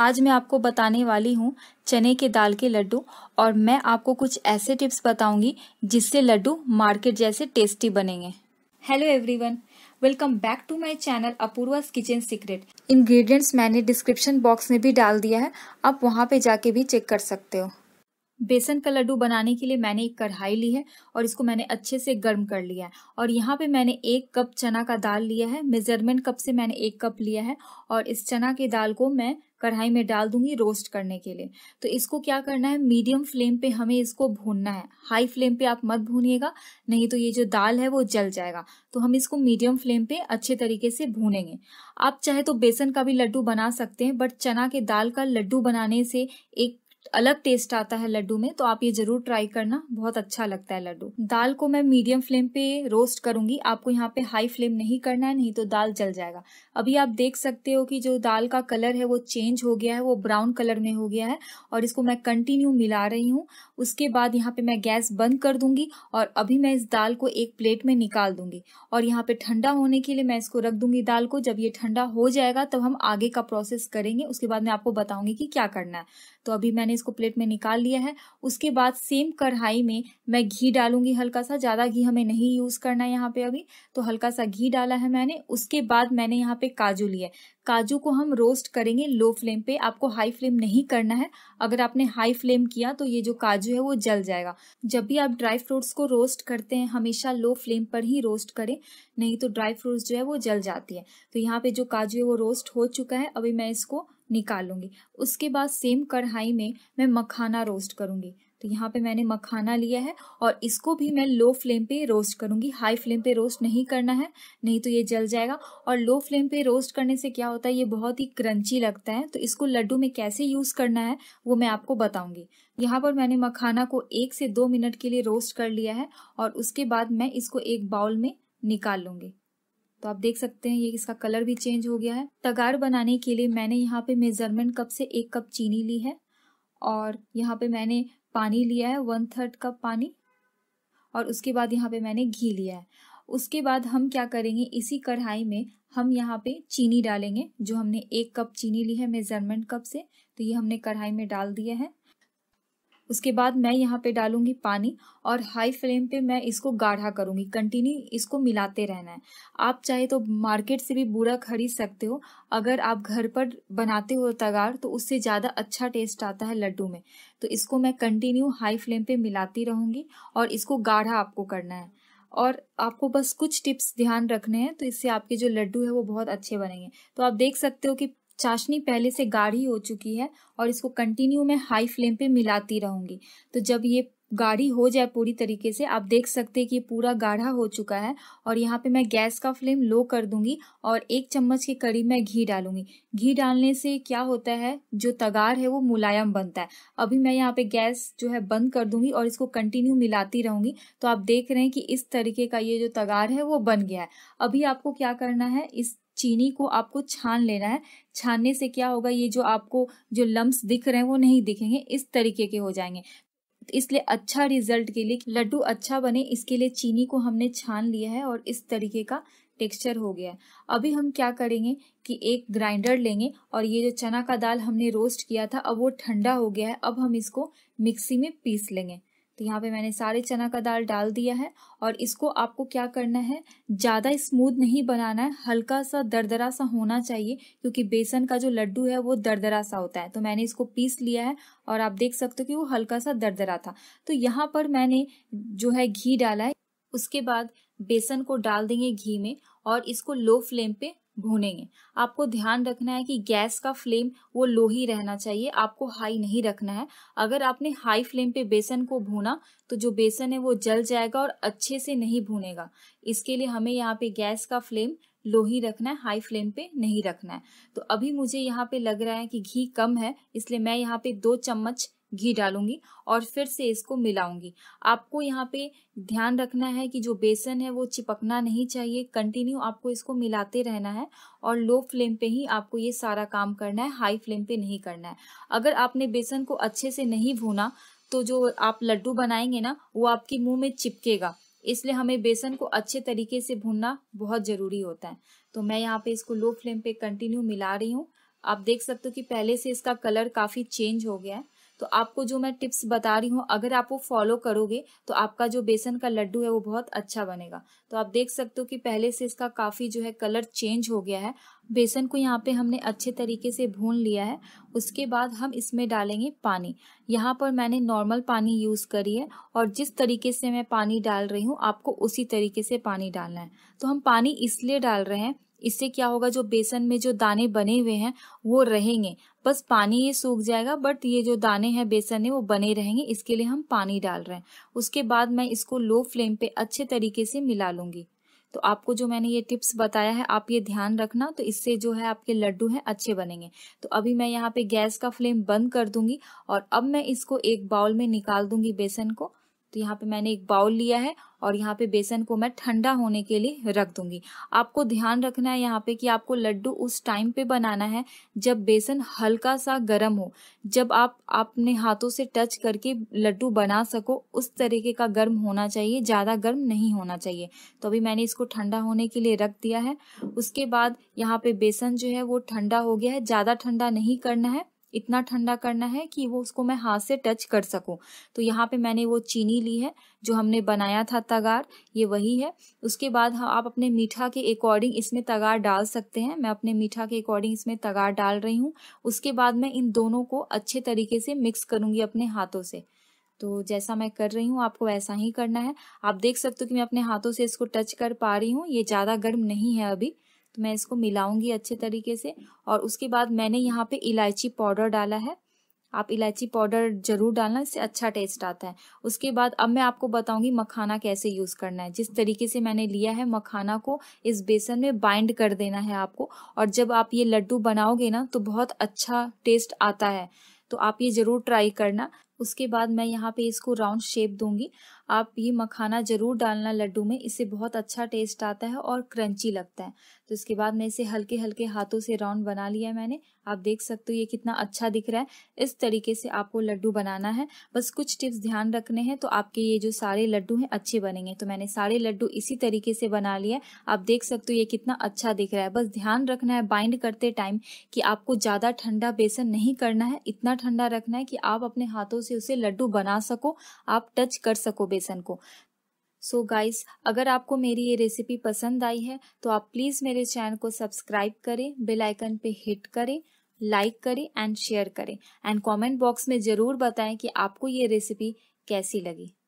आज मैं आपको बताने वाली हूँ चने के दाल के लड्डू और मैं आपको कुछ ऐसे टिप्स बताऊंगी जिससे लड्डू मार्केट जैसे टेस्टी बनेंगे hello everyone welcome back to my channel Apoorva kitchen secret ingredients मैंने डिस्क्रिप्शन बॉक्स में भी डाल दिया है आप वहाँ पे जाके भी चेक कर सकते हो बेसन का लड्डू बनाने के लिए मैंने एक कढ़ाई ली है और इसको मैंने अच्छे से गर्म कर लिया है और यहाँ पे मैंने एक कप चना का दाल लिया है मेजरमेंट कप से मैंने एक कप लिया है और इस चना के दाल को मैं कढ़ाई में डाल दूंगी रोस्ट करने के लिए तो इसको क्या करना है मीडियम फ्लेम पे हमें इसको भूनना है हाई फ्लेम पे आप मत भूनिएगा नहीं तो ये जो दाल है वो जल जाएगा तो हम इसको मीडियम फ्लेम पे अच्छे तरीके से भूनेंगे आप चाहे तो बेसन का भी लड्डू बना सकते हैं बट चना के दाल का लड्डू बनाने से एक अलग टेस्ट आता है लड्डू में तो आप ये जरूर ट्राई करना बहुत अच्छा लगता है लड्डू दाल को मैं मीडियम फ्लेम पे रोस्ट करूंगी आपको यहाँ पे हाई फ्लेम नहीं करना है नहीं तो दाल जल जाएगा अभी आप देख सकते हो कि जो दाल का कलर है वो चेंज हो गया है वो ब्राउन कलर में हो गया है और इसको मैं कंटिन्यू मिला रही हूँ उसके बाद यहाँ पे मैं गैस बंद कर दूंगी और अभी मैं इस दाल को एक प्लेट में निकाल दूंगी और यहाँ पे ठंडा होने के लिए मैं इसको रख दूंगी दाल को जब ये ठंडा हो जाएगा तब हम आगे का प्रोसेस करेंगे उसके बाद मैं आपको बताऊंगी कि क्या करना है तो अभी मैंने मैंने इसको प्लेट में निकाल लिया है उसके बाद सेम कढ़ाई में मैं घी डालूंगी हल्का सा ज़्यादा घी हमें नहीं यूज़ करना है यहाँ पे अभी तो हल्का सा घी डाला है मैंने उसके बाद मैंने यहाँ पे काजू लिया काजू को हम रोस्ट करेंगे लो फ्लेम पे आपको हाई फ्लेम नहीं करना है अगर आपने हाई फ्लेम किया तो ये जो काजू है वो जल जाएगा जब भी आप ड्राई फ्रूट्स को रोस्ट करते हैं हमेशा लो फ्लेम पर ही रोस्ट करें नहीं तो ड्राई फ्रूट्स जो है वो जल जाती है तो यहाँ पे जो काजू है वो रोस्ट हो चुका है अभी मैं इसको निकालूंगी उसके बाद सेम कढ़ाई में मैं मखाना रोस्ट करूँगी तो यहाँ पे मैंने मखाना लिया है और इसको भी मैं लो फ्लेम पे रोस्ट करूँगी हाई फ्लेम पे रोस्ट नहीं करना है नहीं तो ये जल जाएगा और लो फ्लेम पे रोस्ट करने से क्या होता है ये बहुत ही क्रंची लगता है तो इसको लड्डू में कैसे यूज़ करना है वो मैं आपको बताऊँगी यहाँ पर मैंने मखाना को एक से दो मिनट के लिए रोस्ट कर लिया है और उसके बाद मैं इसको एक बाउल में निकाल लूँगी तो आप देख सकते हैं ये इसका कलर भी चेंज हो गया है तगार बनाने के लिए मैंने यहाँ पे मेज़रमेंट कप से एक कप चीनी ली है और यहाँ पे मैंने पानी लिया है वन थर्ड कप पानी और उसके बाद यहाँ पे मैंने घी लिया है उसके बाद हम क्या करेंगे इसी कढ़ाई में हम यहाँ पे चीनी डालेंगे जो हमने एक कप चीनी ली है मेज़रमेंट कप से तो ये हमने कढ़ाई में डाल दिया है उसके बाद मैं यहाँ पे डालूंगी पानी और हाई फ्लेम पे मैं इसको गाढ़ा करूंगी कंटिन्यू इसको मिलाते रहना है आप चाहे तो मार्केट से भी बूरा खरीद सकते हो अगर आप घर पर बनाते हो तगार तो उससे ज़्यादा अच्छा टेस्ट आता है लड्डू में तो इसको मैं कंटिन्यू हाई फ्लेम पे मिलाती रहूँगी और इसको गाढ़ा आपको करना है और आपको बस कुछ टिप्स ध्यान रखने हैं तो इससे आपके जो लड्डू है वो बहुत अच्छे बनेंगे तो आप देख सकते हो कि चाशनी पहले से गाढ़ी हो चुकी है और इसको कंटिन्यू मैं हाई फ्लेम पे मिलाती रहूँगी तो जब ये गाढ़ी हो जाए पूरी तरीके से आप देख सकते हैं कि पूरा गाढ़ा हो चुका है और यहाँ पे मैं गैस का फ्लेम लो कर दूंगी और एक चम्मच के करीब मैं घी डालूंगी घी डालने से क्या होता है जो तगार है वो मुलायम बनता है अभी मैं यहाँ पे गैस जो है बंद कर दूंगी और इसको कंटिन्यू मिलाती रहूंगी तो आप देख रहे हैं कि इस तरीके का ये जो तगार है वो बन गया है अभी आपको क्या करना है इस चीनी को आपको छान लेना है छानने से क्या होगा ये जो आपको जो लम्ब दिख रहे हैं वो नहीं दिखेंगे इस तरीके के हो जाएंगे इसलिए अच्छा रिजल्ट के लिए लड्डू अच्छा बने इसके लिए चीनी को हमने छान लिया है और इस तरीके का टेक्सचर हो गया है अभी हम क्या करेंगे कि एक ग्राइंडर लेंगे और ये जो चना का दाल हमने रोस्ट किया था अब वो ठंडा हो गया है अब हम इसको मिक्सी में पीस लेंगे तो यहाँ पे मैंने सारे चना का दाल डाल दिया है और इसको आपको क्या करना है ज़्यादा स्मूथ नहीं बनाना है हल्का सा दरदरा सा होना चाहिए क्योंकि बेसन का जो लड्डू है वो दरदरा सा होता है तो मैंने इसको पीस लिया है और आप देख सकते हो कि वो हल्का सा दरदरा था तो यहाँ पर मैंने जो है घी डाला है उसके बाद बेसन को डाल देंगे घी में और इसको लो फ्लेम पे भूनेंगे आपको ध्यान रखना है कि गैस का फ्लेम वो लो ही रहना चाहिए आपको हाई नहीं रखना है अगर आपने हाई फ्लेम पे बेसन को भूना तो जो बेसन है वो जल जाएगा और अच्छे से नहीं भूनेगा इसके लिए हमें यहाँ पे गैस का फ्लेम लो ही रखना है हाई फ्लेम पे नहीं रखना है तो अभी मुझे यहाँ पे लग रहा है कि घी कम है इसलिए मैं यहाँ पे दो चम्मच घी डालूंगी और फिर से इसको मिलाऊंगी आपको यहाँ पे ध्यान रखना है कि जो बेसन है वो चिपकना नहीं चाहिए कंटिन्यू आपको इसको मिलाते रहना है और लो फ्लेम पे ही आपको ये सारा काम करना है हाई फ्लेम पे नहीं करना है अगर आपने बेसन को अच्छे से नहीं भूना तो जो आप लड्डू बनाएंगे ना वो आपके मुंह में चिपकेगा इसलिए हमें बेसन को अच्छे तरीके से भूनना बहुत ज़रूरी होता है तो मैं यहाँ पे इसको लो फ्लेम पे कंटिन्यू मिला रही हूँ आप देख सकते हो कि पहले से इसका कलर काफ़ी चेंज हो गया है तो आपको जो मैं टिप्स बता रही हूँ अगर आप वो फॉलो करोगे तो आपका जो बेसन का लड्डू है वो बहुत अच्छा बनेगा तो आप देख सकते हो कि पहले से इसका काफ़ी जो है कलर चेंज हो गया है बेसन को यहाँ पे हमने अच्छे तरीके से भून लिया है उसके बाद हम इसमें डालेंगे पानी यहाँ पर मैंने नॉर्मल पानी यूज़ करी है और जिस तरीके से मैं पानी डाल रही हूँ आपको उसी तरीके से पानी डालना है तो हम पानी इसलिए डाल रहे हैं इससे क्या होगा जो बेसन में जो दाने बने हुए हैं वो रहेंगे बस पानी ये सूख जाएगा बट ये जो दाने हैं बेसन है वो बने रहेंगे इसके लिए हम पानी डाल रहे हैं उसके बाद मैं इसको लो फ्लेम पे अच्छे तरीके से मिला लूंगी तो आपको जो मैंने ये टिप्स बताया है आप ये ध्यान रखना तो इससे जो है आपके लड्डू हैं अच्छे बनेंगे तो अभी मैं यहाँ पे गैस का फ्लेम बंद कर दूंगी और अब मैं इसको एक बाउल में निकाल दूंगी बेसन को तो यहाँ पे मैंने एक बाउल लिया है और यहाँ पे बेसन को मैं ठंडा होने के लिए रख दूंगी आपको ध्यान रखना है यहाँ पे कि आपको लड्डू उस टाइम पे बनाना है जब बेसन हल्का सा गर्म हो जब आप अपने हाथों से टच करके लड्डू बना सको उस तरीके का गर्म होना चाहिए ज़्यादा गर्म नहीं होना चाहिए तो अभी मैंने इसको ठंडा होने के लिए रख दिया है उसके बाद यहाँ पे बेसन जो है वो ठंडा हो गया है ज़्यादा ठंडा नहीं करना है इतना ठंडा करना है कि वो उसको मैं हाथ से टच कर सकूं तो यहाँ पे मैंने वो चीनी ली है जो हमने बनाया था तगार ये वही है उसके बाद हाँ, आप अपने मीठा के अकॉर्डिंग इसमें तगार डाल सकते हैं मैं अपने मीठा के अकॉर्डिंग इसमें तगार डाल रही हूँ उसके बाद मैं इन दोनों को अच्छे तरीके से मिक्स करूँगी अपने हाथों से तो जैसा मैं कर रही हूँ आपको वैसा ही करना है आप देख सकते हो कि मैं अपने हाथों से इसको टच कर पा रही हूँ ये ज़्यादा गर्म नहीं है अभी तो मैं इसको मिलाऊंगी अच्छे तरीके से और उसके बाद मैंने यहाँ पे इलायची पाउडर डाला है आप इलायची पाउडर जरूर डालना इससे अच्छा टेस्ट आता है उसके बाद अब मैं आपको बताऊंगी मखाना कैसे यूज़ करना है जिस तरीके से मैंने लिया है मखाना को इस बेसन में बाइंड कर देना है आपको और जब आप ये लड्डू बनाओगे ना तो बहुत अच्छा टेस्ट आता है तो आप ये ज़रूर ट्राई करना उसके बाद मैं यहाँ पे इसको राउंड शेप दूंगी आप ये मखाना ज़रूर डालना लड्डू में इससे बहुत अच्छा टेस्ट आता है और क्रंची लगता है तो इसके बाद मैं इसे हल्के हल्के हाथों से राउंड बना लिया मैंने आप देख सकते हो ये कितना अच्छा दिख रहा है इस तरीके से आपको लड्डू बनाना है बस कुछ टिप्स ध्यान रखने हैं तो आपके ये जो सारे लड्डू हैं अच्छे बनेंगे तो मैंने सारे लड्डू इसी तरीके से बना लिया आप देख सकते हो ये कितना अच्छा दिख रहा है बस ध्यान रखना है बाइंड करते टाइम कि आपको ज़्यादा ठंडा बेसन नहीं करना है इतना ठंडा रखना है कि आप अपने हाथों से से उसे लड्डू बना सको आप टच कर सको बेसन को सो so गाइस अगर आपको मेरी ये रेसिपी पसंद आई है तो आप प्लीज़ मेरे चैनल को सब्सक्राइब करें बेल आइकन पे हिट करें लाइक करें एंड शेयर करें एंड कमेंट बॉक्स में ज़रूर बताएं कि आपको ये रेसिपी कैसी लगी